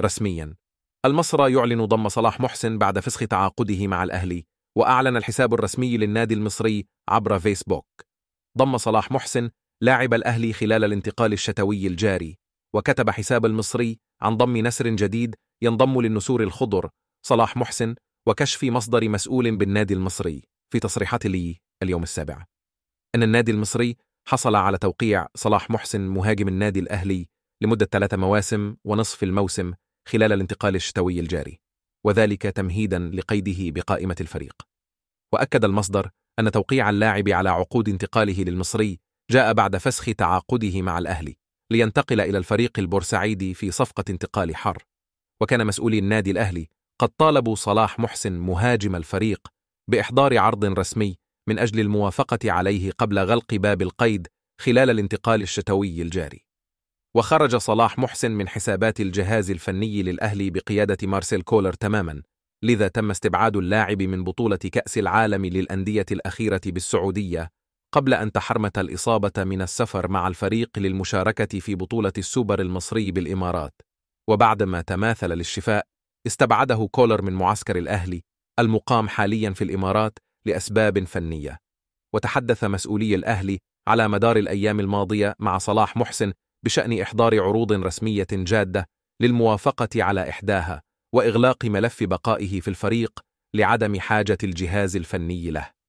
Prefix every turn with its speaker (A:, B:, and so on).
A: رسميا المصرى يعلن ضم صلاح محسن بعد فسخ تعاقده مع الأهلي وأعلن الحساب الرسمي للنادي المصري عبر فيسبوك ضم صلاح محسن لاعب الأهلي خلال الانتقال الشتوي الجاري وكتب حساب المصري عن ضم نسر جديد ينضم للنسور الخضر صلاح محسن وكشف مصدر مسؤول بالنادي المصري في تصريحات لي اليوم السابع أن النادي المصري حصل على توقيع صلاح محسن مهاجم النادي الأهلي لمدة ثلاث مواسم ونصف الموسم خلال الانتقال الشتوي الجاري وذلك تمهيدا لقيده بقائمة الفريق وأكد المصدر أن توقيع اللاعب على عقود انتقاله للمصري جاء بعد فسخ تعاقده مع الأهلي لينتقل إلى الفريق البورسعيدي في صفقة انتقال حر وكان مسؤولي النادي الأهلي قد طالبوا صلاح محسن مهاجم الفريق بإحضار عرض رسمي من أجل الموافقة عليه قبل غلق باب القيد خلال الانتقال الشتوي الجاري وخرج صلاح محسن من حسابات الجهاز الفني للأهلي بقيادة مارسيل كولر تماما لذا تم استبعاد اللاعب من بطولة كأس العالم للأندية الأخيرة بالسعودية قبل أن تحرمت الإصابة من السفر مع الفريق للمشاركة في بطولة السوبر المصري بالإمارات وبعدما تماثل للشفاء استبعده كولر من معسكر الأهلي المقام حاليا في الإمارات لأسباب فنية وتحدث مسؤولي الأهلي على مدار الأيام الماضية مع صلاح محسن بشأن إحضار عروض رسمية جادة للموافقة على إحداها وإغلاق ملف بقائه في الفريق لعدم حاجة الجهاز الفني له